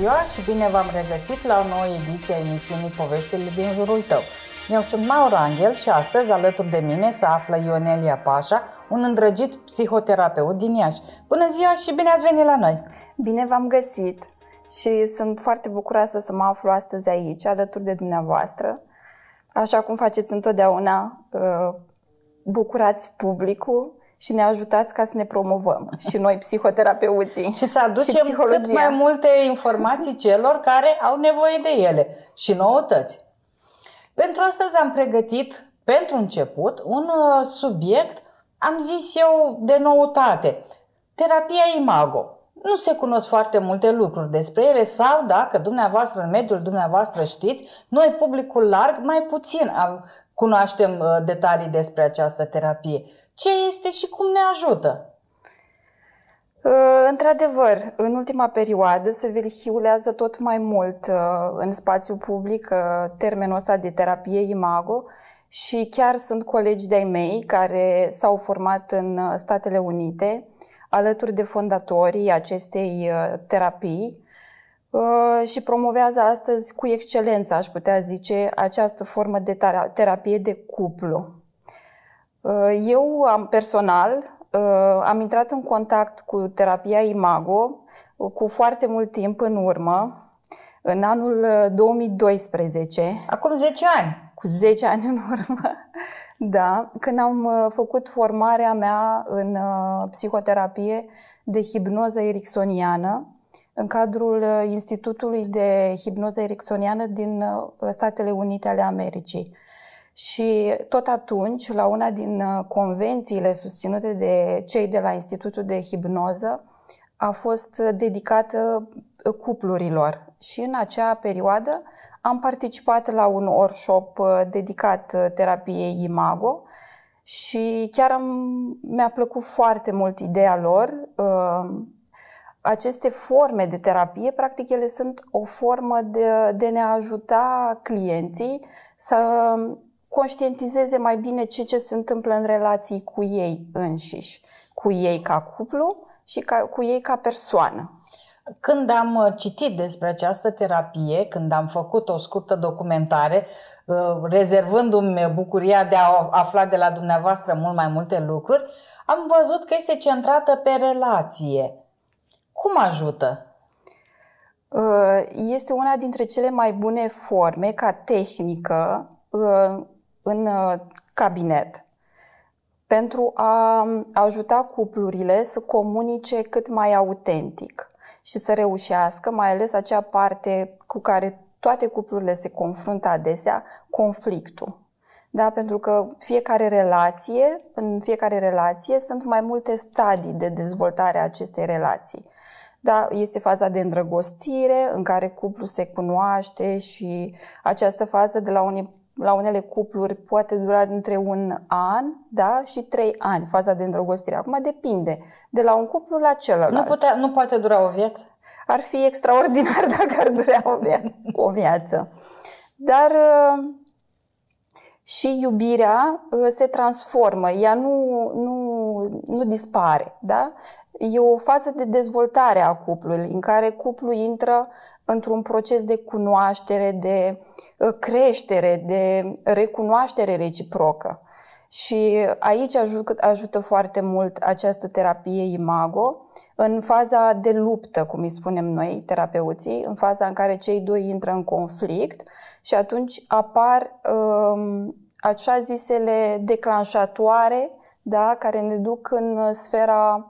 ziua și bine v-am regăsit la o nouă ediție a emisiunii Poveștile din jurul tău. Eu sunt Maura Angel și astăzi alături de mine se află Ionelia Pașa, un îndrăgit psihoterapeut din Iași. Bună ziua și bine ați venit la noi! Bine v-am găsit și sunt foarte bucuroasă să mă aflu astăzi aici, alături de dumneavoastră. Așa cum faceți întotdeauna, uh, bucurați publicul și ne ajutați ca să ne promovăm și noi psihoterapeuții. și să aducem și cât mai multe informații celor care au nevoie de ele și noutăți. Pentru astăzi am pregătit, pentru început, un uh, subiect, am zis eu, de noutate. Terapia imago. Nu se cunosc foarte multe lucruri despre ele sau dacă dumneavoastră în mediul dumneavoastră știți, noi publicul larg mai puțin cunoaștem uh, detalii despre această terapie ce este și cum ne ajută. Ă, într-adevăr, în ultima perioadă se vehiculează tot mai mult ă, în spațiu public ă, termenul ăsta de terapie imago și chiar sunt colegi de-ai mei care s-au format în Statele Unite alături de fondatorii acestei terapii și promovează astăzi cu excelență, aș putea zice, această formă de terapie de cuplu. Uh, eu am personal uh, am intrat în contact cu terapia Imago uh, cu foarte mult timp în urmă, în anul 2012. Acum 10 ani. Cu 10 ani în urmă, da, când am făcut formarea mea în psihoterapie de hipnoză ericksoniană în cadrul Institutului de Hipnoză Ericksoniană din Statele Unite ale Americii. Și tot atunci, la una din uh, convențiile susținute de cei de la Institutul de Hipnoză, a fost uh, dedicată uh, cuplurilor. Și în acea perioadă am participat la un workshop dedicat terapiei Imago și chiar am, mi-a plăcut foarte mult ideea lor. Aceste forme de terapie, practic, ele sunt o formă de, de ne ajuta clienții să conștientizeze mai bine ce, ce se întâmplă în relații cu ei înșiși, cu ei ca cuplu și ca, cu ei ca persoană. Când am uh, citit despre această terapie, când am făcut o scurtă documentare, uh, rezervându-mi bucuria de a afla de la dumneavoastră mult mai multe lucruri, am văzut că este centrată pe relație. Cum ajută? Uh, este una dintre cele mai bune forme ca tehnică în uh, cabinet pentru a ajuta cuplurile să comunice cât mai autentic și să reușească, mai ales acea parte cu care toate cuplurile se confruntă adesea, conflictul. Da, pentru că fiecare relație, în fiecare relație sunt mai multe stadii de dezvoltare a acestei relații. Da, este faza de îndrăgostire în care cuplul se cunoaște și această fază de la un la unele cupluri poate dura între un an da, și trei ani, faza de îndrăgostire. Acum depinde de la un cuplu la celălalt. Nu, putea, nu poate dura o viață? Ar fi extraordinar dacă ar dura o, viață. o viață. Dar uh, și iubirea uh, se transformă, ea nu, nu, nu dispare. Da? E o fază de dezvoltare a cuplului, în care cuplul intră într-un proces de cunoaștere, de uh, creștere, de recunoaștere reciprocă. Și aici ajută, ajută foarte mult această terapie imago în faza de luptă, cum îi spunem noi, terapeuții, în faza în care cei doi intră în conflict și atunci apar um, așa zisele declanșatoare, da, care ne duc în sfera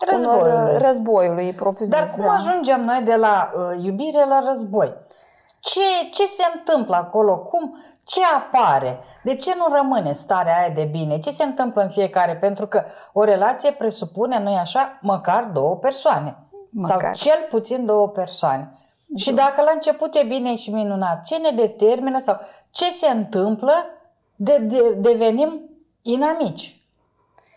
războiului, unor, războiului propriu-zis. Dar da. cum da. ajungem noi de la uh, iubire la război? Ce, ce se întâmplă acolo? Cum, ce apare? De ce nu rămâne starea aia de bine? Ce se întâmplă în fiecare? Pentru că o relație presupune, nu așa, măcar două persoane. Măcar. Sau cel puțin două persoane. Da. Și dacă la început e bine și minunat, ce ne determină sau ce se întâmplă de, de devenim inamici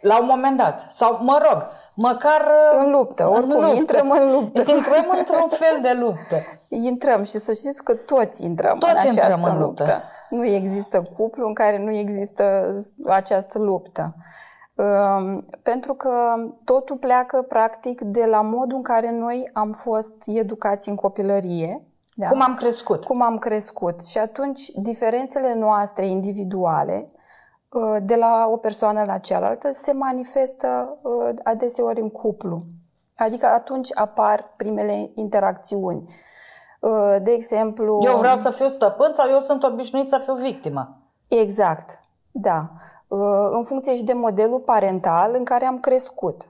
la un moment dat? Sau, mă rog, măcar... În uh, luptă, oricum, în luptă. intrăm în luptă. Intrăm într-un fel de luptă. Intrăm și să știți că toți intrăm toți în această intrăm în luptă. luptă. Nu există cuplu în care nu există această luptă. Um, pentru că totul pleacă practic de la modul în care noi am fost educați în copilărie, da? Cum am crescut. Cum am crescut. Și atunci diferențele noastre individuale Uh, de la o persoană la cealaltă se manifestă uh, adeseori în cuplu. Adică atunci apar primele interacțiuni. Uh, de exemplu... Eu vreau um, să fiu stăpân sau eu sunt obișnuit să fiu victimă. Exact, da. În funcție și de modelul parental în care am crescut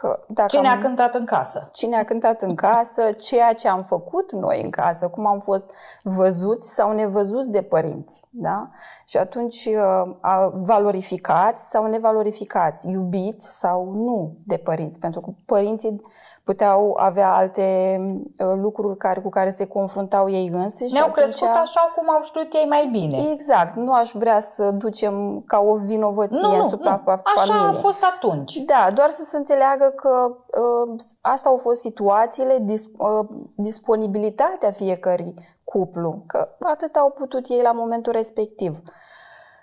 că dacă Cine am, a cântat în casă? Cine a cântat în casă, ceea ce am făcut noi în casă, cum am fost văzuți sau nevăzuți de părinți. Da? Și atunci uh, valorificați sau nevalorificați, iubiți sau nu de părinți, pentru că părinții puteau avea alte uh, lucruri care, cu care se confruntau ei însă. Ne-au atunci... crescut așa cum au știut ei mai bine. Exact. Nu aș vrea să ducem ca o vinovăție nu, nu, asupra nu. Așa familiei. Așa a fost atunci. Da, doar să se înțeleagă că uh, asta au fost situațiile, dis, uh, disponibilitatea fiecărui cuplu, că atât au putut ei la momentul respectiv.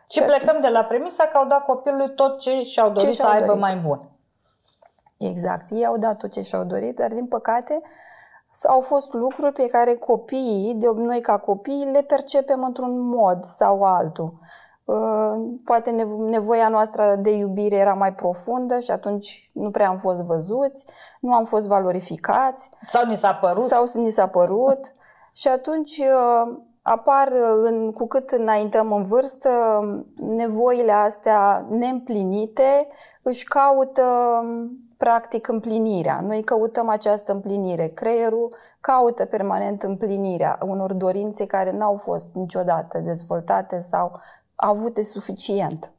Și plecăm de la premisa că au dat copilului tot ce și-au dorit ce și-au să dorit. aibă mai bun. Exact. Ei au dat tot ce și-au dorit, dar din păcate au fost lucruri pe care copiii, de noi ca copii, le percepem într-un mod sau altul. Uh, poate nevoia noastră de iubire era mai profundă și atunci nu prea am fost văzuți, nu am fost valorificați. Sau ni s-a părut. Sau ni s-a părut. și atunci uh, apar uh, în, cu cât înaintăm în vârstă, nevoile astea neîmplinite își caută practic împlinirea. Noi căutăm această împlinire. Creierul caută permanent împlinirea unor dorințe care n-au fost niciodată dezvoltate sau avute suficient.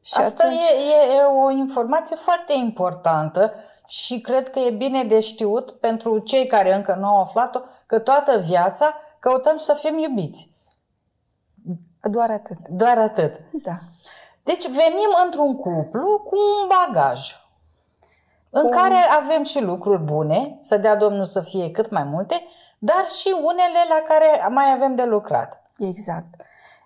Și Asta atunci... e, e o informație foarte importantă și cred că e bine de știut pentru cei care încă nu au aflat-o că toată viața căutăm să fim iubiți. Doar atât. Doar atât. Da. Deci venim într-un cuplu cu un bagaj în care avem și lucruri bune, să dea Domnul să fie cât mai multe, dar și unele la care mai avem de lucrat. Exact.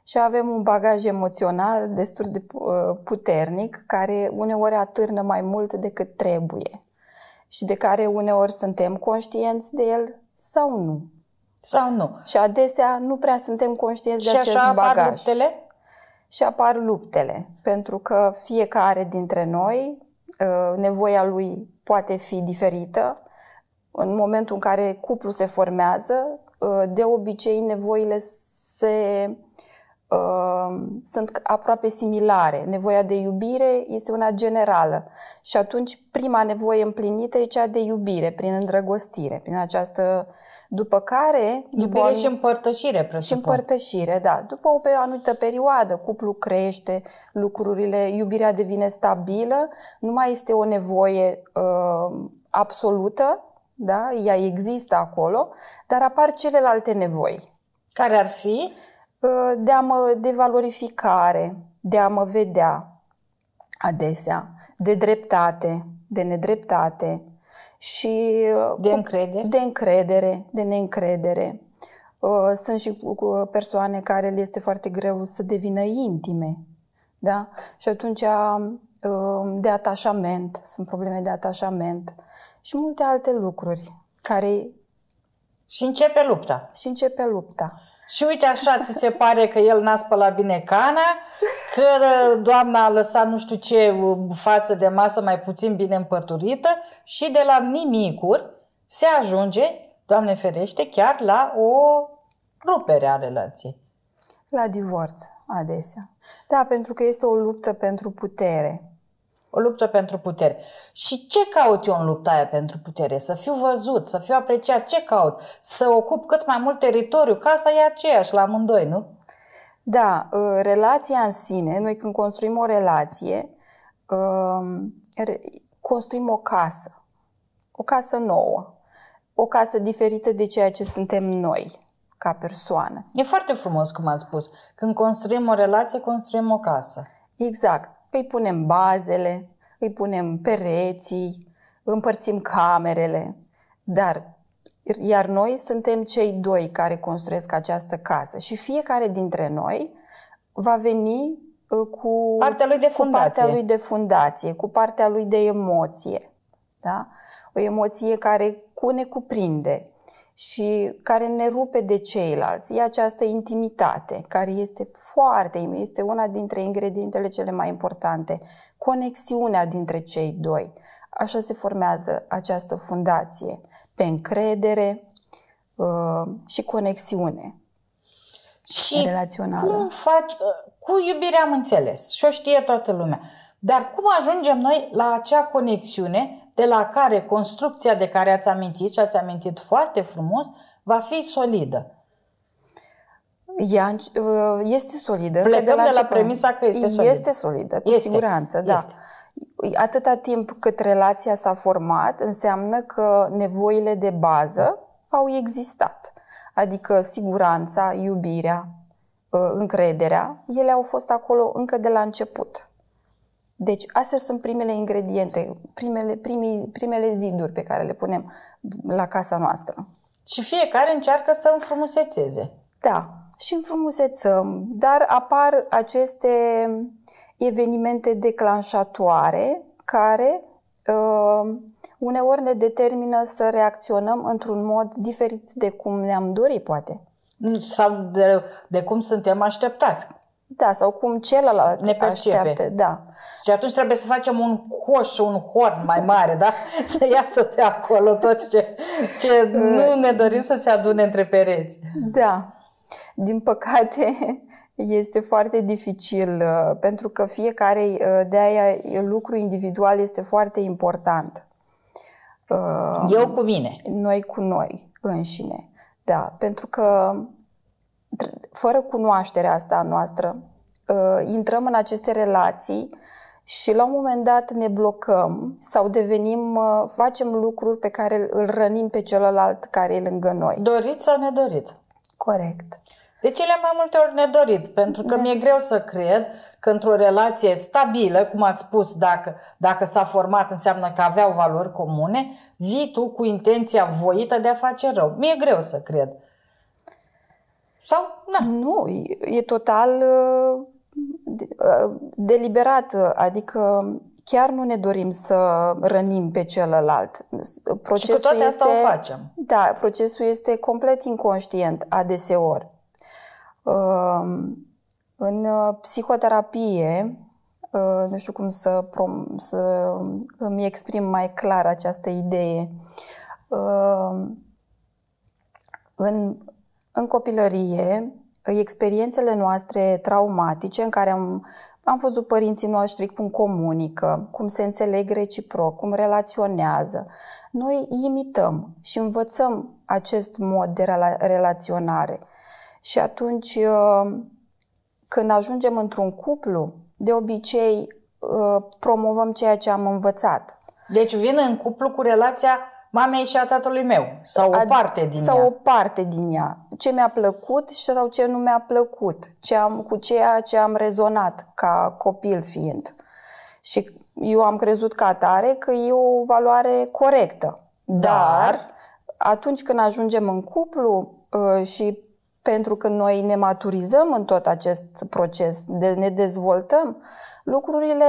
Și avem un bagaj emoțional destul de uh, puternic, care uneori atârnă mai mult decât trebuie și de care uneori suntem conștienți de el sau nu. Sau nu. Și adesea nu prea suntem conștienți și de acest așa bagaj. Apar luptele? Și apar luptele, pentru că fiecare dintre noi Uh, nevoia lui poate fi diferită. În momentul în care cuplul se formează, uh, de obicei nevoile se Um, sunt aproape similare. Nevoia de iubire este una generală și atunci prima nevoie împlinită e cea de iubire, prin îndrăgostire, prin această... După care... Iubire după și împărtășire, presupun. Și împărtășire, da. După o anumită perioadă, cuplul crește, lucrurile, iubirea devine stabilă, nu mai este o nevoie uh, absolută, da? ea există acolo, dar apar celelalte nevoi. Care ar fi? Ă, de, a mă, de valorificare, de a mă vedea adesea, de dreptate, de nedreptate și ă, de încredere, de, încredere, de neîncredere. Ă, sunt și cu persoane care le este foarte greu să devină intime. Da? Și atunci de atașament, sunt probleme de atașament și multe alte lucruri care... Și începe lupta. Și începe lupta. Și uite așa ți se pare că el n-a spălat bine cana, că ă, doamna a lăsat nu știu ce față de masă mai puțin bine împăturită și de la nimicuri se ajunge, doamne ferește, chiar la o rupere a relației. La divorț adesea. Da, pentru că este o luptă pentru putere o luptă pentru putere. Și ce caut eu în lupta aia pentru putere? Să fiu văzut, să fiu apreciat. Ce caut? Să ocup cât mai mult teritoriu. Casa e aceeași la amândoi, nu? Da, ă, relația în sine, noi când construim o relație, ă, construim o casă. O casă nouă. O casă diferită de ceea ce suntem noi ca persoană. E foarte frumos cum ați spus. Când construim o relație, construim o casă. Exact. Îi punem bazele, îi punem pereții, împărțim camerele, dar iar noi suntem cei doi care construiesc această casă și fiecare dintre noi va veni ă, cu partea lui de fundație, cu partea lui de, fundație, cu partea lui de emoție. Da? O emoție care cu ne cuprinde, și care ne rupe de ceilalți. E această intimitate, care este foarte, este una dintre ingredientele cele mai importante, conexiunea dintre cei doi. Așa se formează această fundație, pe încredere uh, și conexiune și relațională. cum faci, uh, cu iubirea am înțeles și o știe toată lumea, dar cum ajungem noi la acea conexiune de la care construcția de care ați amintit și ați amintit foarte frumos va fi solidă. Ea uh, este solidă. Plecăm de la, de la premisa că este solidă. Este solidă, cu este. siguranță, da. Este. Atâta timp cât relația s-a format, înseamnă că nevoile de bază au existat. Adică siguranța, iubirea, uh, încrederea, ele au fost acolo încă de la început. Deci astea sunt primele ingrediente, primele, primii, primele ziduri pe care le punem la casa noastră. Și fiecare încearcă să înfrumusețeze. Da, și înfrumusețăm, dar apar aceste evenimente declanșatoare care uh, uneori ne determină să reacționăm într-un mod diferit de cum ne-am dorit, poate. Sau de, de cum suntem așteptați. Da, sau cum celălalt ne percepe. Aștepte, Da. Și atunci trebuie să facem un coș, un horn mai mare, da? Să iasă pe acolo tot ce, ce nu uh. ne dorim să se adune între pereți. Da. Din păcate, este foarte dificil uh, pentru că fiecare uh, de aia lucru individual este foarte important. Eu cu mine. Noi cu noi înșine. Da, pentru că fără cunoașterea asta noastră, uh, intrăm în aceste relații și la un moment dat ne blocăm sau devenim, uh, facem lucruri pe care îl rănim pe celălalt care e lângă noi. Dorit sau nedorit? Corect. De cele mai multe ori nedorit, pentru că da. mi-e greu să cred că într-o relație stabilă, cum ați spus, dacă, dacă s-a format înseamnă că aveau valori comune, vii tu cu intenția voită de a face rău. Mi-e greu să cred. Sau? Da. Nu, e total uh, uh, deliberat, adică chiar nu ne dorim să rănim pe celălalt. Procesul și că toate este, asta o facem. Da, procesul este complet inconștient adeseori. Um, în uh, psihoterapie, nu știu cum să, prom- să îmi exprim mai clar această idee, um, în în copilărie, experiențele noastre traumatice în care am, am văzut părinții noștri cum comunică, cum se înțeleg reciproc, cum relaționează. Noi imităm și învățăm acest mod de rela- relaționare. Și atunci, ă, când ajungem într-un cuplu, de obicei ă, promovăm ceea ce am învățat. Deci vin în cuplu cu relația mamei și a tatălui meu sau o parte din sau ea. o parte din ea. Ce mi-a plăcut sau ce nu mi-a plăcut, ce am, cu ceea ce am rezonat ca copil fiind. Și eu am crezut ca atare că e o valoare corectă. Dar, Dar atunci când ajungem în cuplu uh, și pentru că noi ne maturizăm în tot acest proces, de, ne dezvoltăm, lucrurile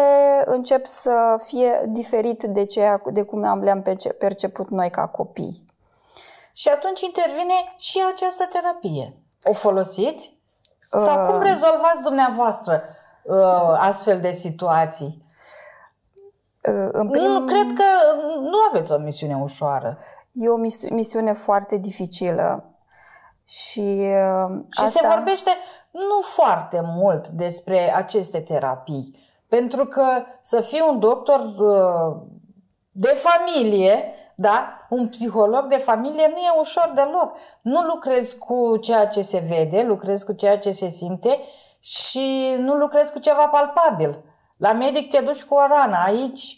încep să fie diferit de, ceea, de cum le-am perceput noi ca copii. Și atunci intervine și această terapie. O folosiți? Sau cum uh. rezolvați dumneavoastră uh, astfel de situații? Uh, în primul... nu, cred că nu aveți o misiune ușoară. E o misiune foarte dificilă. Și, și asta... se vorbește nu foarte mult despre aceste terapii, pentru că să fii un doctor uh, de familie, da? Un psiholog de familie nu e ușor deloc. Nu lucrezi cu ceea ce se vede, lucrezi cu ceea ce se simte și nu lucrezi cu ceva palpabil. La medic te duci cu o rană, aici...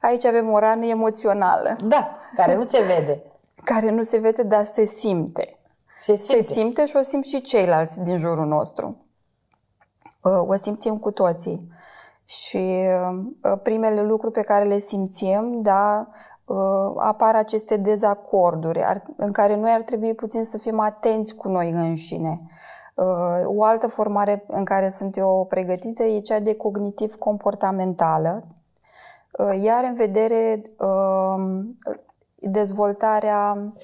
Aici avem o rană emoțională. Da, care nu se vede. care nu se vede, dar se simte. Se simte. se simte și o simt și ceilalți din jurul nostru. Uh, o simțim cu toții. Și uh, primele lucruri pe care le simțim, da, uh, apar aceste dezacorduri în care noi ar trebui puțin să fim atenți cu noi înșine. O altă formare în care sunt eu pregătită e cea de cognitiv-comportamentală. Iar în vedere dezvoltarea uh,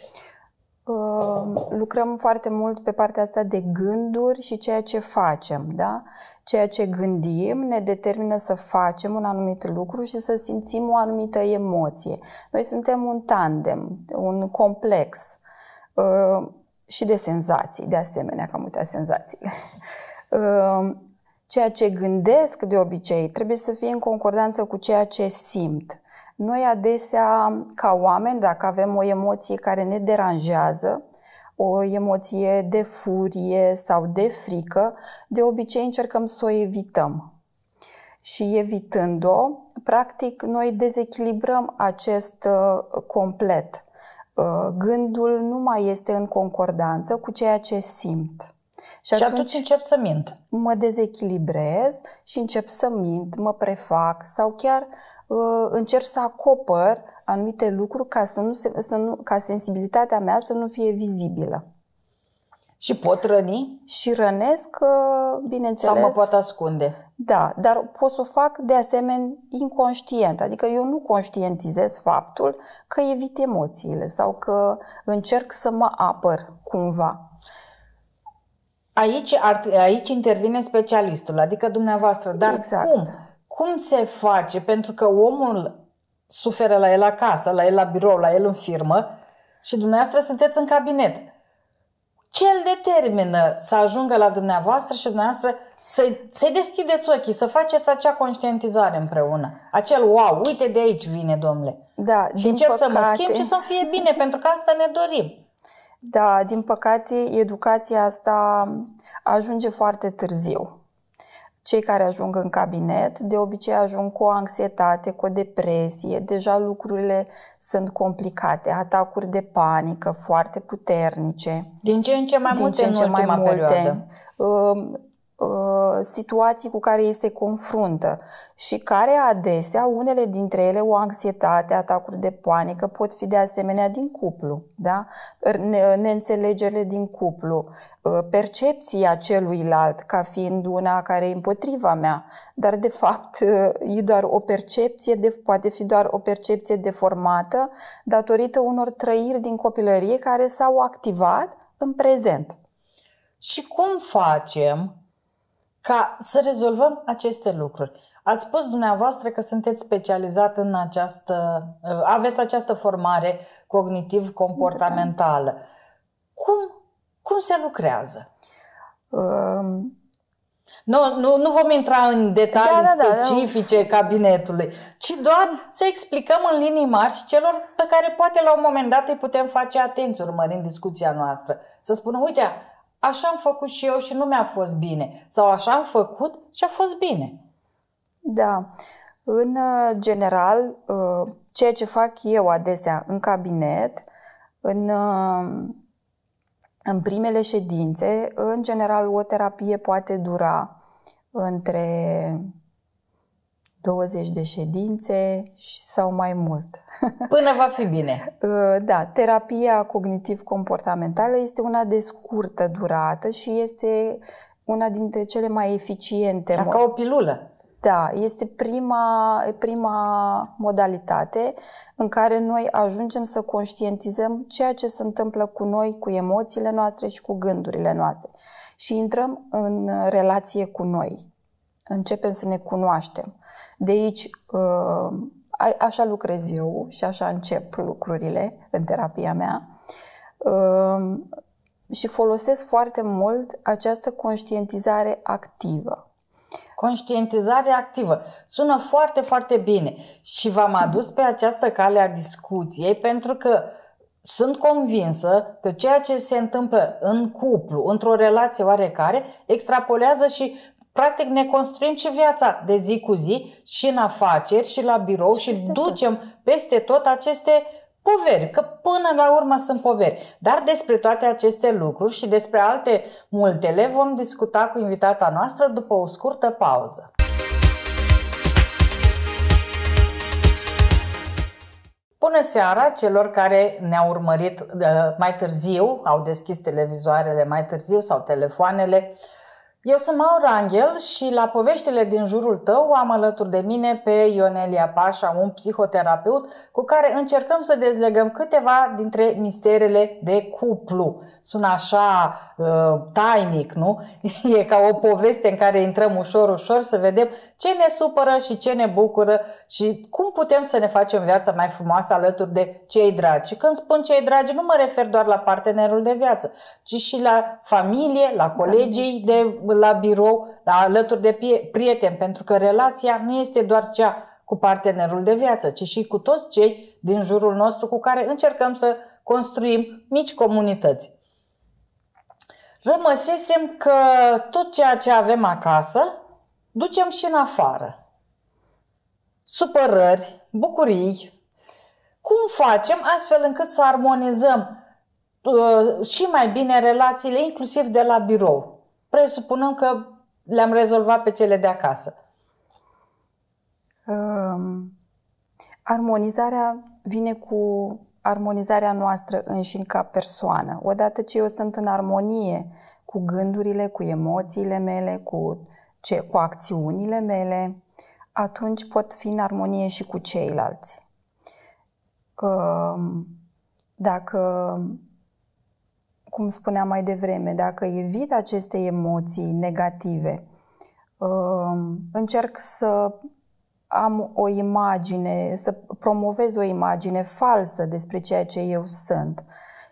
lucrăm foarte mult pe partea asta de gânduri și ceea ce facem, da? Ceea ce gândim ne determină să facem un anumit lucru și să simțim o anumită emoție. Noi suntem un tandem, un complex ă, și de senzații, de asemenea, că multe senzații. senzațiile. Ă, ceea ce gândesc de obicei trebuie să fie în concordanță cu ceea ce simt. Noi adesea, ca oameni, dacă avem o emoție care ne deranjează, o emoție de furie sau de frică, de obicei încercăm să o evităm. Și evitând-o, practic, noi dezechilibrăm acest uh, complet. Uh, gândul nu mai este în concordanță cu ceea ce simt. Și, și atunci, atunci încep să mint. Mă dezechilibrez și încep să mint, mă prefac sau chiar uh, încerc să acopăr anumite lucruri ca, să nu se, să nu, ca sensibilitatea mea să nu fie vizibilă. Și pot răni? Și rănesc, uh, bineînțeles. Sau mă pot ascunde? Da, dar pot să o fac de asemenea inconștient. Adică eu nu conștientizez faptul că evit emoțiile sau că încerc să mă apăr cumva. Aici, ar, aici intervine specialistul, adică dumneavoastră. Dar exact. cum? Cum se face? Pentru că omul suferă la el acasă, la el la birou, la el în firmă și dumneavoastră sunteți în cabinet. Ce îl determină să ajungă la dumneavoastră și dumneavoastră să-i, să deschideți ochii, să faceți acea conștientizare împreună? Acel wow, uite de aici vine, domnule. Da, și din încep păcate... să mă schimb și să fie bine, pentru că asta ne dorim. Da, din păcate, educația asta ajunge foarte târziu. Cei care ajung în cabinet de obicei ajung cu o anxietate, cu o depresie, deja lucrurile sunt complicate, atacuri de panică foarte puternice. Din ce în ce mai din multe ce în, ce mai multe. Perioadă. Uh, situații cu care ei se confruntă și care adesea, unele dintre ele, o anxietate, atacuri de panică, pot fi de asemenea din cuplu, da? Er, neînțelegerile din cuplu, uh, percepția celuilalt ca fiind una care e împotriva mea, dar de fapt uh, e doar o percepție, de, poate fi doar o percepție deformată datorită unor trăiri din copilărie care s-au activat în prezent. Și cum facem ca să rezolvăm aceste lucruri. Ați spus dumneavoastră că sunteți specializat în această, uh, aveți această formare cognitiv-comportamentală. Cum, cum se lucrează? Um... Nu, nu, nu vom intra în detalii da, da, specifice da, da. cabinetului, ci doar să explicăm în linii mari și celor pe care poate la un moment dat îi putem face atenție urmărind discuția noastră. Să spună, uite, așa am făcut și eu și nu mi-a fost bine. Sau așa am făcut și a fost bine. Da. În uh, general, uh, ceea ce fac eu adesea în cabinet, în, uh, în primele ședințe, în general o terapie poate dura între 20 de ședințe sau mai mult. Până va fi bine. Uh, da, terapia cognitiv-comportamentală este una de scurtă durată și este una dintre cele mai eficiente. Ca, o pilulă. Da, este prima, prima modalitate în care noi ajungem să conștientizăm ceea ce se întâmplă cu noi, cu emoțiile noastre și cu gândurile noastre. Și intrăm în relație cu noi. Începem să ne cunoaștem. De aici, ă, așa lucrez eu și așa încep lucrurile în terapia mea. Ă, și folosesc foarte mult această conștientizare activă. Conștientizare activă. Sună foarte, foarte bine. Și v-am hmm. adus pe această cale a discuției pentru că sunt convinsă că ceea ce se întâmplă în cuplu, într-o relație oarecare, extrapolează și practic ne construim și viața de zi cu zi și în afaceri și la birou și, și ducem tot. peste tot aceste poveri, că până la urmă sunt poveri. Dar despre toate aceste lucruri și despre alte multele vom discuta cu invitata noastră după o scurtă pauză. Bună seara celor care ne-au urmărit uh, mai târziu, au deschis televizoarele mai târziu sau telefoanele. Eu sunt Maura Angel și la poveștile din jurul tău am alături de mine pe Ionelia Pașa, un psihoterapeut cu care încercăm să dezlegăm câteva dintre misterele de cuplu. Sună așa uh, tainic, nu? E ca o poveste în care intrăm ușor, ușor să vedem ce ne supără și ce ne bucură și cum putem să ne facem viața mai frumoasă alături de cei dragi. Și când spun cei dragi, nu mă refer doar la partenerul de viață, ci și la familie, la colegii da, de da, da la birou, la alături de prieteni, pentru că relația nu este doar cea cu partenerul de viață, ci și cu toți cei din jurul nostru cu care încercăm să construim mici comunități. Rămăsesem că tot ceea ce avem acasă ducem și în afară. Supărări, bucurii. Cum facem astfel încât să armonizăm uh, și mai bine relațiile, inclusiv de la birou? presupunăm că le-am rezolvat pe cele de acasă. Um, armonizarea vine cu armonizarea noastră înșine ca persoană. Odată ce eu sunt în armonie cu gândurile, cu emoțiile mele, cu, ce, cu acțiunile mele, atunci pot fi în armonie și cu ceilalți. Um, dacă cum spuneam mai devreme, dacă evit aceste emoții negative, um, încerc să am o imagine, să promovez o imagine falsă despre ceea ce eu sunt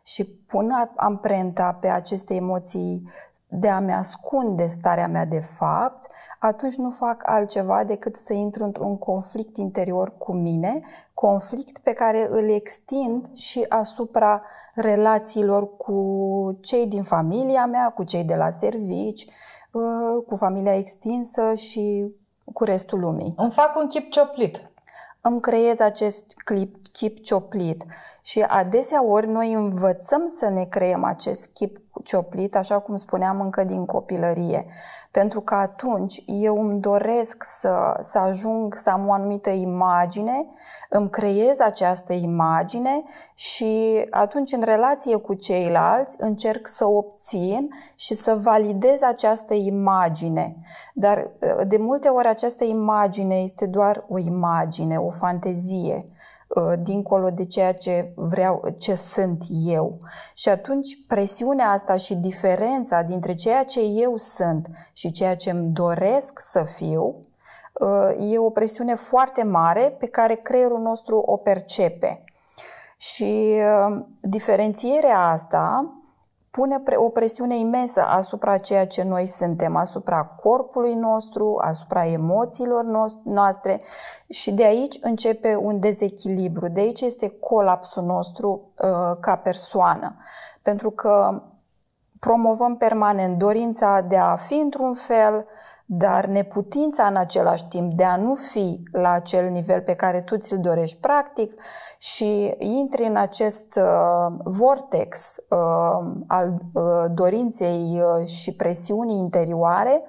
și pun amprenta pe aceste emoții de a-mi ascunde starea mea de fapt, atunci nu fac altceva decât să intru într-un conflict interior cu mine, conflict pe care îl extind și asupra relațiilor cu cei din familia mea, cu cei de la servici, uh, cu familia extinsă și cu restul lumii. Îmi fac un chip cioplit. Îmi creez acest clip chip cioplit. Și adesea ori noi învățăm să ne creăm acest chip cioplit, așa cum spuneam încă din copilărie. Pentru că atunci eu îmi doresc să, să ajung să am o anumită imagine, îmi creez această imagine și atunci în relație cu ceilalți încerc să obțin și să validez această imagine. Dar de multe ori această imagine este doar o imagine, o fantezie Uh, dincolo de ceea ce vreau, ce sunt eu. Și atunci presiunea asta și diferența dintre ceea ce eu sunt și ceea ce îmi doresc să fiu uh, e o presiune foarte mare pe care creierul nostru o percepe. Și uh, diferențierea asta pune o presiune imensă asupra ceea ce noi suntem, asupra corpului nostru, asupra emoțiilor noastre și de aici începe un dezechilibru, de aici este colapsul nostru uh, ca persoană, pentru că promovăm permanent dorința de a fi într-un fel, dar neputința în același timp de a nu fi la acel nivel pe care tu ți-l dorești practic și intri în acest uh, vortex uh, al uh, dorinței și presiunii interioare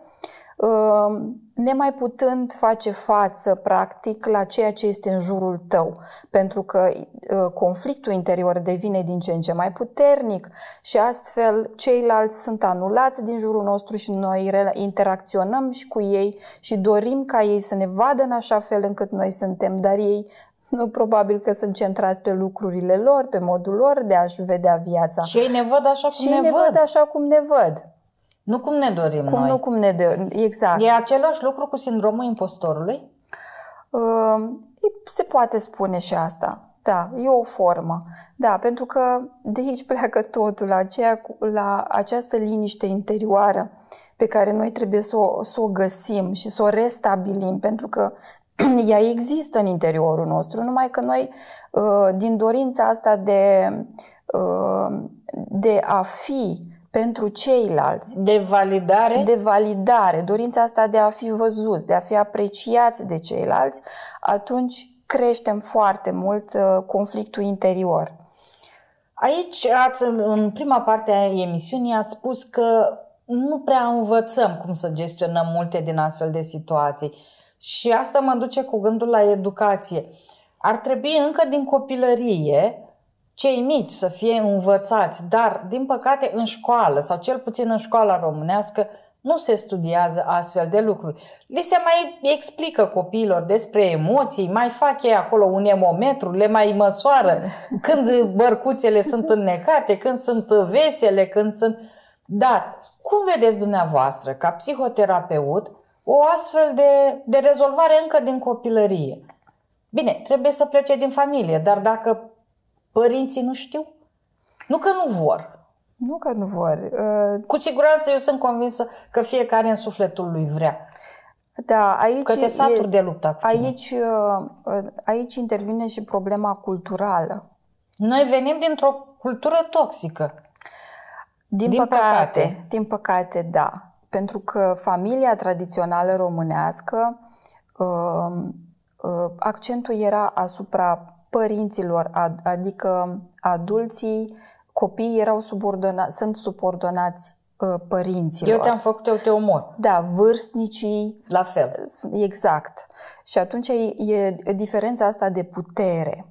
Ehm, nemai putând face față, practic, la ceea ce este în jurul tău, pentru că conflictul interior devine din ce în ce mai puternic și astfel ceilalți sunt anulați din jurul nostru și noi interacționăm și cu ei și dorim ca ei să ne vadă în așa fel încât noi suntem, dar ei nu, probabil că sunt centrați pe lucrurile lor, pe modul lor de a-și vedea viața. Și ei ne văd așa cum și ne, ne văd. văd așa cum ne văd. Nu cum ne dorim cum, noi. Nu cum ne dorim, exact. E același lucru cu sindromul impostorului? Uh, se poate spune și asta. Da, e o formă. Da, pentru că de aici pleacă totul, la, aceea, la această liniște interioară pe care noi trebuie să o, să o găsim și să o restabilim, pentru că ea există în interiorul nostru, numai că noi, ă, din dorința asta de, ă, de a fi pentru ceilalți. De validare? De validare, dorința asta de a fi văzuți, de a fi apreciați de ceilalți, atunci creștem foarte mult uh, conflictul interior. Aici, ați, în prima parte a emisiunii, ați spus că nu prea învățăm cum să gestionăm multe din astfel de situații. Și asta mă duce cu gândul la educație. Ar trebui încă din copilărie cei mici să fie învățați, dar din păcate în școală sau cel puțin în școala românească nu se studiază astfel de lucruri. Li se mai explică copiilor despre emoții, mai fac ei acolo un emometru, le mai măsoară când bărcuțele sunt înnecate, când sunt vesele, când sunt... Dar cum vedeți dumneavoastră, ca psihoterapeut, o astfel de, de rezolvare încă din copilărie? Bine, trebuie să plece din familie, dar dacă Părinții nu știu? Nu că nu vor. Nu că nu vor. Uh, cu siguranță eu sunt convinsă că fiecare în sufletul lui vrea. Da, aici că te saturi e, de lupta cu tine. Aici, uh, aici intervine și problema culturală. Noi venim dintr-o cultură toxică. Din, din păcate, păcate. Din păcate, da. Pentru că familia tradițională românească uh, accentul era asupra părinților, adică adulții, copiii erau subordona- sunt subordonați ă, părinților. Eu te-am făcut, eu te omor. Da, vârstnicii. La fel. Exact. Și atunci e diferența asta de putere.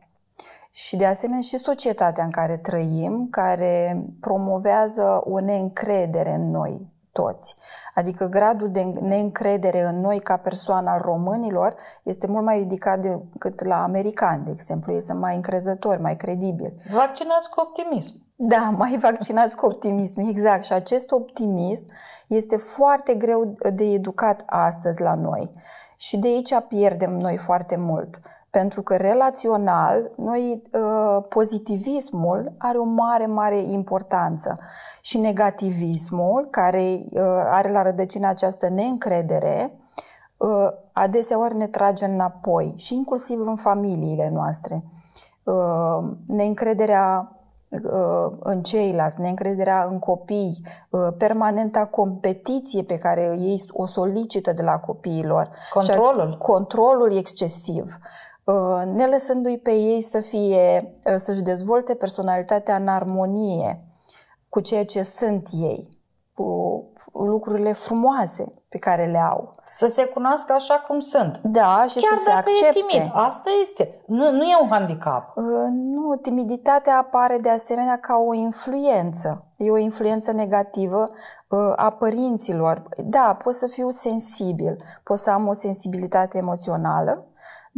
Și de asemenea și societatea în care trăim, care promovează o neîncredere în noi, toți. Adică gradul de neîncredere în noi ca persoană al românilor este mult mai ridicat decât la americani, de exemplu. Ei sunt mai încrezători, mai credibili. Vaccinați cu optimism. Da, mai vaccinați cu optimism, exact. Și acest optimism este foarte greu de educat astăzi la noi. Și de aici pierdem noi foarte mult. Pentru că relațional, noi, ă, pozitivismul are o mare, mare importanță și negativismul, care ă, are la rădăcină această neîncredere, ă, adeseori ne trage înapoi și inclusiv în familiile noastre. Neîncrederea în ceilalți, neîncrederea în copii, permanenta competiție pe care ei o solicită de la copiilor. Controlul. Controlul excesiv. Uh, ne lăsându-i pe ei să fie, uh, să-și dezvolte personalitatea în armonie cu ceea ce sunt ei, cu lucrurile frumoase pe care le au. Să se cunoască așa cum sunt. Da, și Chiar să se accepte. e timid, asta este. Nu, nu e un handicap. Uh, nu, timiditatea apare de asemenea ca o influență. E o influență negativă a părinților. Da, pot să fiu sensibil, pot să am o sensibilitate emoțională,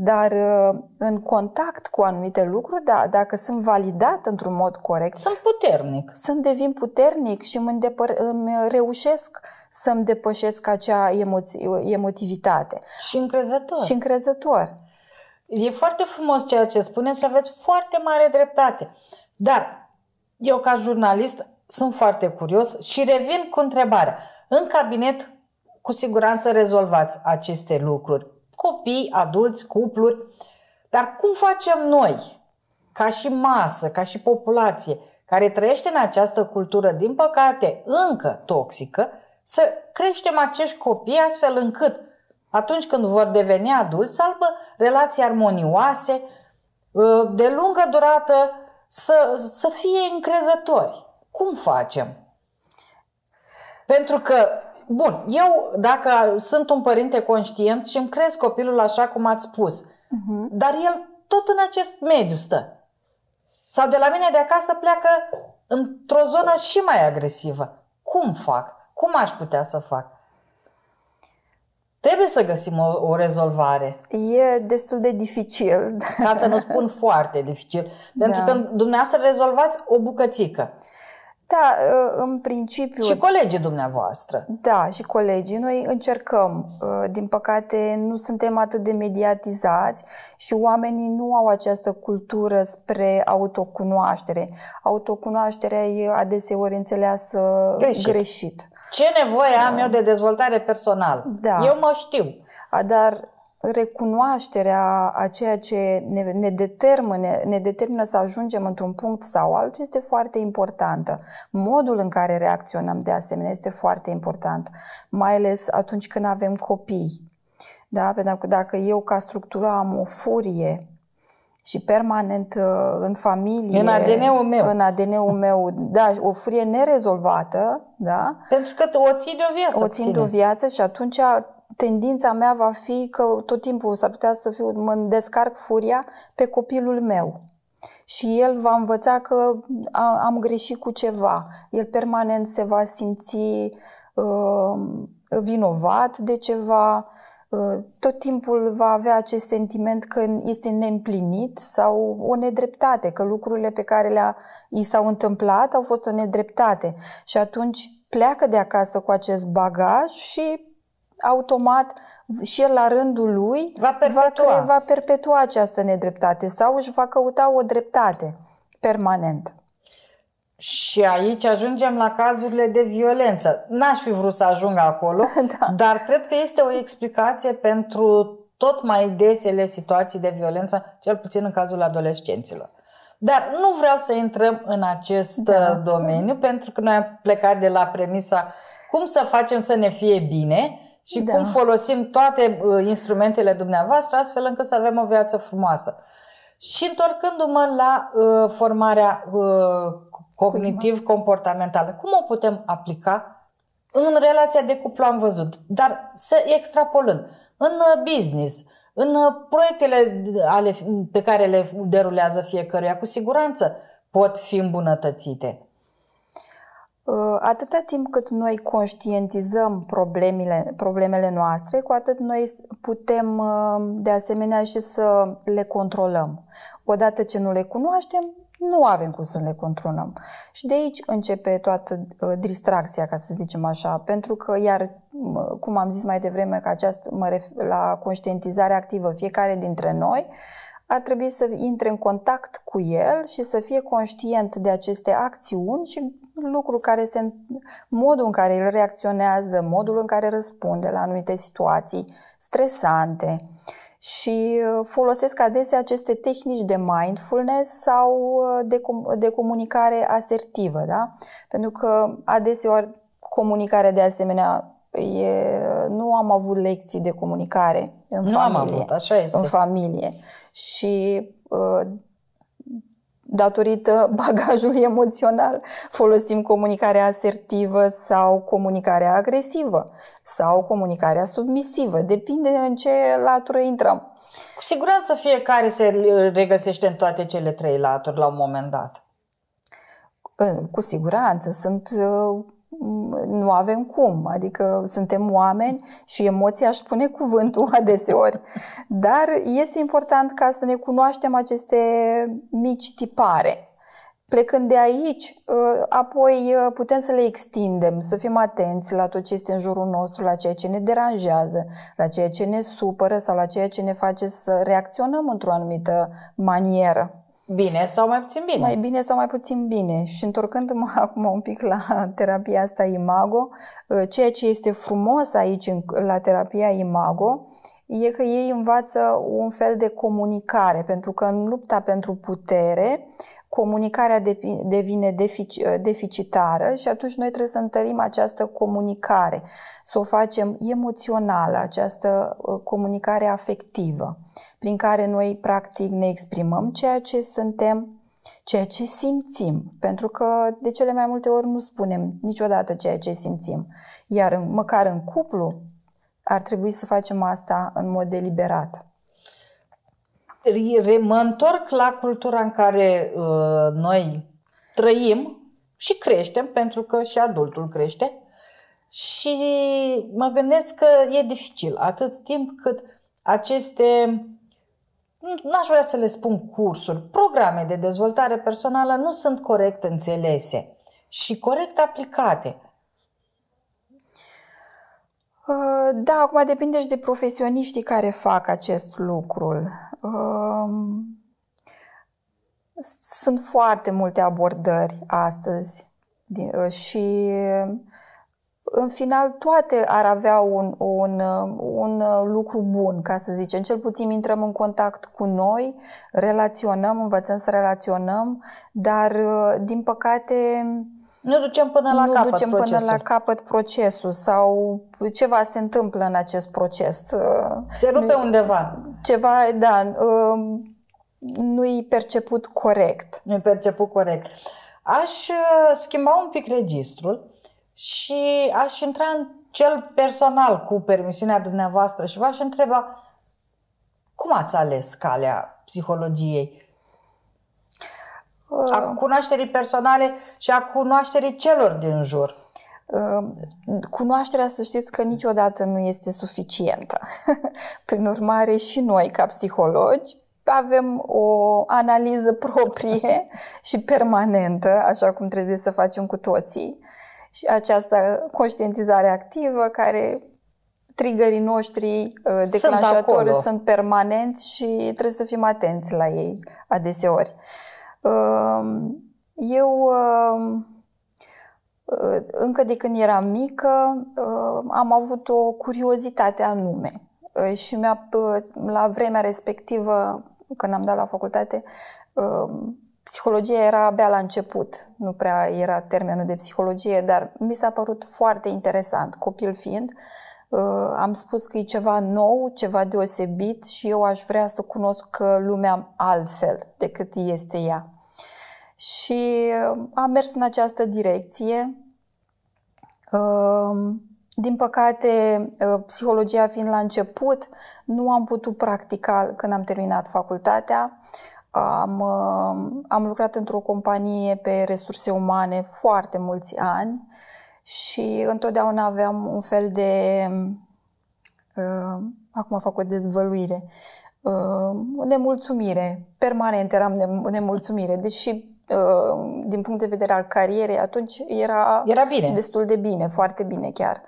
dar uh, în contact cu anumite lucruri, da, dacă sunt validat într-un mod corect, sunt puternic. Sunt devin puternic și îmi, îndepăr- îmi reușesc să-mi depășesc acea emoți- emotivitate. Și încrezător. Și încrezător. E foarte frumos ceea ce spuneți și aveți foarte mare dreptate. Dar eu ca jurnalist sunt foarte curios și revin cu întrebarea. În cabinet cu siguranță rezolvați aceste lucruri copii, adulți, cupluri. Dar cum facem noi, ca și masă, ca și populație, care trăiește în această cultură, din păcate, încă toxică, să creștem acești copii astfel încât atunci când vor deveni adulți să aibă relații armonioase, ă, de lungă durată, să, să fie încrezători. Cum facem? Pentru că Bun, eu dacă sunt un părinte conștient și îmi cresc copilul așa cum ați spus, uh-huh. dar el tot în acest mediu stă. Sau de la mine de acasă pleacă într-o zonă și mai agresivă. Cum fac? Cum aș putea să fac? Trebuie să găsim o, o rezolvare. E destul de dificil. Ca să nu spun foarte dificil. Pentru da. că dumneavoastră rezolvați o bucățică. Da, ă, în principiu. Și colegii dumneavoastră. Da, și colegii. Noi încercăm. Ă, din păcate, nu suntem atât de mediatizați și oamenii nu au această cultură spre autocunoaștere. Autocunoașterea e adeseori înțeleasă greșit. greșit. Ce nevoie da. am eu de dezvoltare personală? Da. Eu mă știu. Dar recunoașterea a ceea ce ne, ne, determine, ne determină să ajungem într-un punct sau altul este foarte importantă. Modul în care reacționăm de asemenea este foarte important, mai ales atunci când avem copii. Da? Pentru că dacă eu ca structură am o furie și permanent uh, în familie. În ADN-ul meu. În ADN-ul meu, da, o furie nerezolvată, da. Pentru că o ții de o viață. O țin de o viață și atunci tendința mea va fi că tot timpul s-ar putea să fiu, mă descarc furia pe copilul meu. Și el va învăța că am greșit cu ceva. El permanent se va simți uh, vinovat de ceva tot timpul va avea acest sentiment că este neîmplinit sau o nedreptate, că lucrurile pe care le-a, i s-au întâmplat au fost o nedreptate. Și atunci pleacă de acasă cu acest bagaj și automat și el la rândul lui va perpetua, va, va perpetua această nedreptate sau își va căuta o dreptate permanent. Și aici ajungem la cazurile de violență. N-aș fi vrut să ajung acolo, da. dar cred că este o explicație pentru tot mai desele situații de violență, cel puțin în cazul adolescenților. Dar nu vreau să intrăm în acest da. Uh, domeniu, pentru că noi am plecat de la premisa cum să facem să ne fie bine și da. cum folosim toate uh, instrumentele dumneavoastră astfel încât să avem o viață frumoasă. Și întorcându-mă la uh, formarea uh, cognitiv-comportamentală, cum o putem aplica în relația de cuplu am văzut, dar să extrapolăm în uh, business, în uh, proiectele ale, pe care le derulează fiecăruia, cu siguranță pot fi îmbunătățite. Uh, atâta timp cât noi conștientizăm problemele, problemele noastre, cu atât noi putem uh, de asemenea și să le controlăm. Odată ce nu le cunoaștem, nu avem cum să le controlăm. Și de aici începe toată uh, distracția, ca să zicem așa, pentru că, iar, cum am zis mai devreme, că această, mă ref, la conștientizare activă, fiecare dintre noi ar trebui să intre în contact cu el și să fie conștient de aceste acțiuni și lucru care se, modul în care el reacționează, modul în care răspunde la anumite situații stresante și uh, folosesc adesea aceste tehnici de mindfulness sau uh, de, de comunicare asertivă, da? Pentru că adeseori comunicarea de asemenea e, nu am avut lecții de comunicare în nu familie. Nu am avut, așa este. În familie. Și uh, datorită bagajului emoțional. Folosim comunicarea asertivă sau comunicarea agresivă sau comunicarea submisivă, depinde în ce latură intrăm. Cu siguranță fiecare se regăsește în toate cele trei laturi la un moment dat. Cu siguranță sunt uh, nu avem cum, adică suntem oameni și emoția își pune cuvântul adeseori. Dar este important ca să ne cunoaștem aceste mici tipare. Plecând de aici, ă, apoi ă, putem să le extindem, să fim atenți la tot ce este în jurul nostru, la ceea ce ne deranjează, la ceea ce ne supără sau la ceea ce ne face să reacționăm într-o anumită manieră bine sau mai puțin bine. Mai bine sau mai puțin bine. Și întorcându-mă acum un pic la terapia asta imago, uh, ceea ce este frumos aici la terapia imago e că ei învață un fel de comunicare, pentru că în lupta pentru putere, comunicarea devine defic- deficitară și atunci noi trebuie să întărim această comunicare, să o facem emoțională, această uh, comunicare afectivă, prin care noi practic ne exprimăm ceea ce suntem, ceea ce simțim, pentru că de cele mai multe ori nu spunem niciodată ceea ce simțim. Iar măcar în cuplu, ar trebui să facem asta în mod deliberat. Mă întorc la cultura în care uh, noi trăim și creștem, pentru că și adultul crește. Și mă gândesc că e dificil, atât timp cât aceste, n-aș vrea să le spun cursuri, programe de dezvoltare personală nu sunt corect înțelese și corect aplicate. Uh, da, acum depinde și de profesioniștii care fac acest lucru. Um, sunt foarte multe abordări astăzi uh, și în final toate ar avea un, un, uh, un lucru bun, ca să zicem. Cel puțin intrăm în contact cu noi, relaționăm, învățăm să relaționăm, dar din păcate nu ducem până la nu capăt ducem procesul. până la capăt procesul sau ceva se întâmplă în acest proces. Se rupe nu, undeva. Ceva, da, um, nu-i perceput corect. Nu-i perceput corect. Aș uh, schimba un pic registrul și aș intra în cel personal cu permisiunea dumneavoastră și v-aș întreba cum ați ales calea psihologiei? a uh. cunoașterii personale și a cunoașterii celor din jur. Uh, cunoașterea, să știți că niciodată nu este suficientă. Prin urmare, și noi, ca psihologi, avem o analiză proprie și permanentă, așa cum trebuie să facem cu toții. Și această conștientizare activă care trigării noștri declanșatori uh, sunt, sunt permanenți și trebuie să fim atenți la ei adeseori. Eu încă de când eram mică am avut o curiozitate anume și mi-a, la vremea respectivă, când am dat la facultate, psihologia era abia la început, nu prea era termenul de psihologie, dar mi s-a părut foarte interesant, copil fiind, Uh, am spus că e ceva nou, ceva deosebit și eu aș vrea să cunosc uh, lumea altfel decât este ea. Și uh, am mers în această direcție. Din păcate, psihologia fiind la început, nu am putut practica când am terminat facultatea. Am, am lucrat într-o companie pe resurse umane foarte mulți ani și întotdeauna aveam un fel de, uh, acum fac o dezvăluire, uh, nemulțumire, permanent eram nemulțumire, deși uh, din punct de vedere al carierei atunci era, era bine. destul de bine, foarte bine chiar.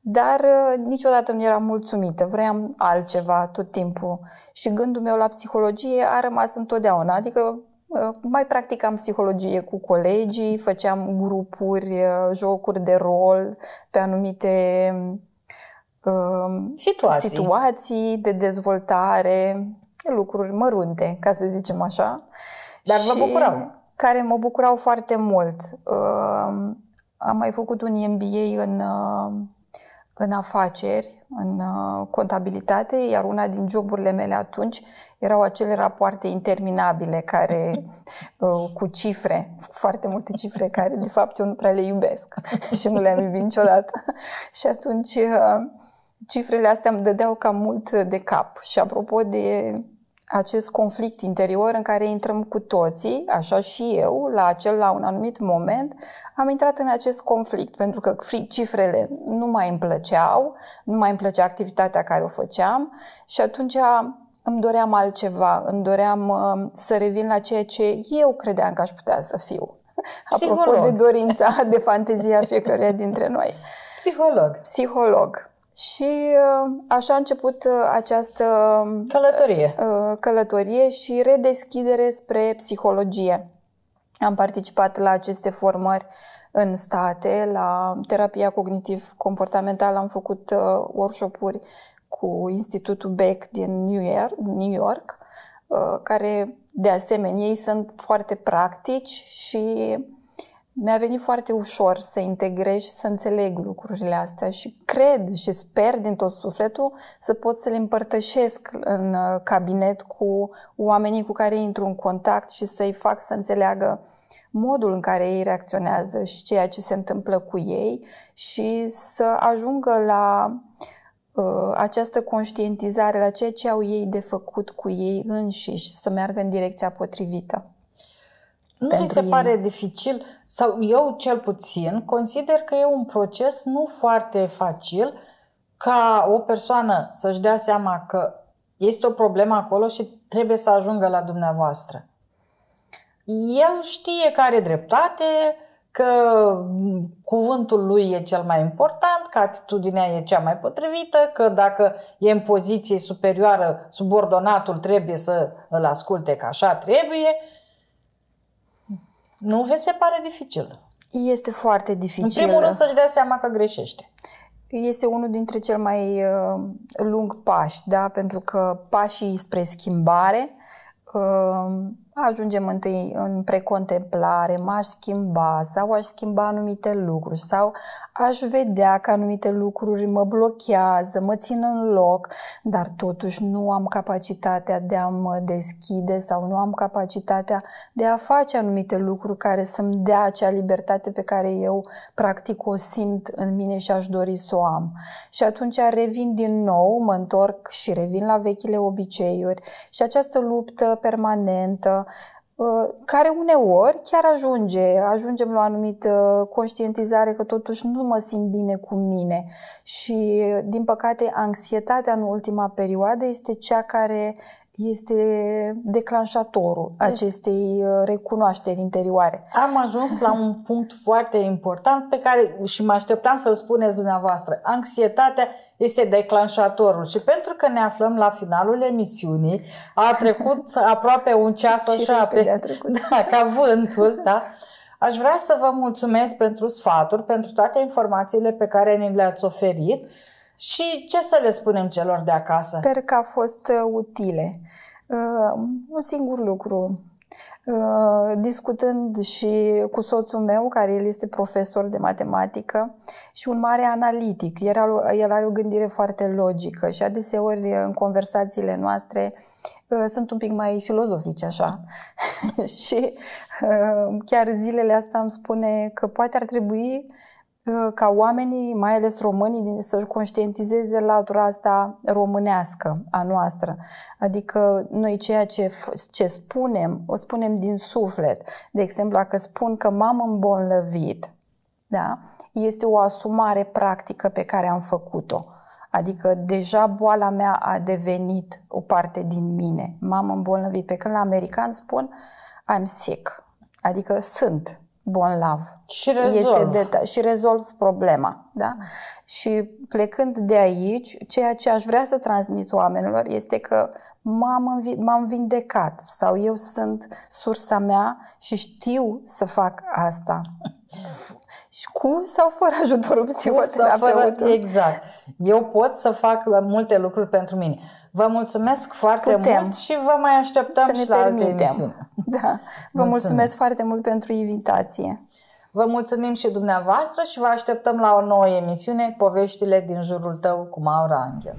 Dar uh, niciodată nu eram mulțumită, vreau altceva tot timpul și gândul meu la psihologie a rămas întotdeauna, adică mai practicam psihologie cu colegii, făceam grupuri, uh, jocuri de rol pe anumite um, situații. situații de dezvoltare, lucruri mărunte, ca să zicem așa. Dar vă bucurau. Care mă bucurau foarte mult. Um, am mai făcut un MBA în uh, în afaceri, în uh, contabilitate, iar una din joburile mele atunci erau acele rapoarte interminabile care uh, cu cifre, cu foarte multe cifre care de fapt eu nu prea le iubesc și nu le-am iubit niciodată. și atunci uh, cifrele astea îmi dădeau cam mult de cap. Și apropo de acest conflict interior în care intrăm cu toții, așa și eu, la acel, la un anumit moment, am intrat în acest conflict pentru că cifrele nu mai îmi plăceau, nu mai îmi plăcea activitatea care o făceam și atunci îmi doream altceva, îmi doream uh, să revin la ceea ce eu credeam că aș putea să fiu. Psiholog. Apropo de dorința, de fantezia fiecăruia dintre noi. Psiholog. Psiholog. Și uh, așa a început uh, această uh, călătorie. călătorie și redeschidere spre psihologie. Am participat la aceste formări în state, la terapia cognitiv-comportamentală, am făcut workshop-uri cu Institutul Beck din New York, New York care de asemenea ei sunt foarte practici și mi-a venit foarte ușor să integrez și să înțeleg lucrurile astea și cred și sper din tot sufletul să pot să le împărtășesc în uh, cabinet cu oamenii cu care intru în contact și să-i fac să înțeleagă modul în care ei reacționează și ceea ce se întâmplă cu ei și să ajungă la uh, această conștientizare, la ceea ce au ei de făcut cu ei înșiși, să meargă în direcția potrivită. Nu ți se ei. pare dificil, sau eu cel puțin consider că e un proces nu foarte facil ca o persoană să-și dea seama că este o problemă acolo și trebuie să ajungă la dumneavoastră. El știe că are dreptate, că cuvântul lui e cel mai important, că atitudinea e cea mai potrivită, că dacă e în poziție superioară, subordonatul trebuie să îl asculte că așa trebuie nu vezi, se pare dificil. Este foarte dificil. În primul rând să-și dea seama că greșește. Este unul dintre cel mai uh, lung pași, da? pentru că pașii spre schimbare uh, Ajungem întâi în precontemplare, m-aș schimba sau aș schimba anumite lucruri sau aș vedea că anumite lucruri mă blochează, mă țin în loc, dar totuși nu am capacitatea de a mă deschide sau nu am capacitatea de a face anumite lucruri care să-mi dea acea libertate pe care eu practic o simt în mine și aș dori să o am. Și atunci revin din nou, mă întorc și revin la vechile obiceiuri și această luptă permanentă Uh, care uneori chiar ajunge, ajungem la o anumită conștientizare că totuși nu mă simt bine cu mine și din păcate anxietatea în ultima perioadă este cea care este declanșatorul deci, acestei uh, recunoașteri interioare. Am ajuns la un punct foarte important pe care și mă așteptam să-l spuneți dumneavoastră. Anxietatea este declanșatorul și pentru că ne aflăm la finalul emisiunii, a trecut aproape un ceas așa pe, da, ca vântul, da? Aș vrea să vă mulțumesc pentru sfaturi, pentru toate informațiile pe care ni le-ați oferit. Și ce să le spunem celor de acasă? Sper că a fost uh, utile. Uh, un singur lucru. Uh, discutând și cu soțul meu, care el este profesor de matematică și un mare analitic, are, el are o gândire foarte logică și adeseori uh, în conversațiile noastre uh, sunt un pic mai filozofici așa. și uh, chiar zilele astea îmi spune că poate ar trebui ca oamenii, mai ales românii, să-și conștientizeze latura asta românească a noastră. Adică noi ceea ce, ce spunem, o spunem din suflet. De exemplu, dacă spun că m-am îmbolnăvit, da? este o asumare practică pe care am făcut-o. Adică deja boala mea a devenit o parte din mine. M-am îmbolnăvit. Pe când la american spun I'm sick, adică sunt bon love. Și rezolv. Este deta- și rezolv problema. Da? Și plecând de aici, ceea ce aș vrea să transmit oamenilor este că m-am, m-am vindecat sau eu sunt sursa mea și știu să fac asta. și cu sau fără ajutorul psihoterapeută. Exact. Eu pot să fac uh, multe lucruri pentru mine. Vă mulțumesc foarte Putem. mult și vă mai așteptăm să și ne la permitem. alte emisiuni. Da. Vă mulțumesc. mulțumesc foarte mult pentru invitație. Vă mulțumim și dumneavoastră și vă așteptăm la o nouă emisiune, Poveștile din jurul tău cu Maura Angel.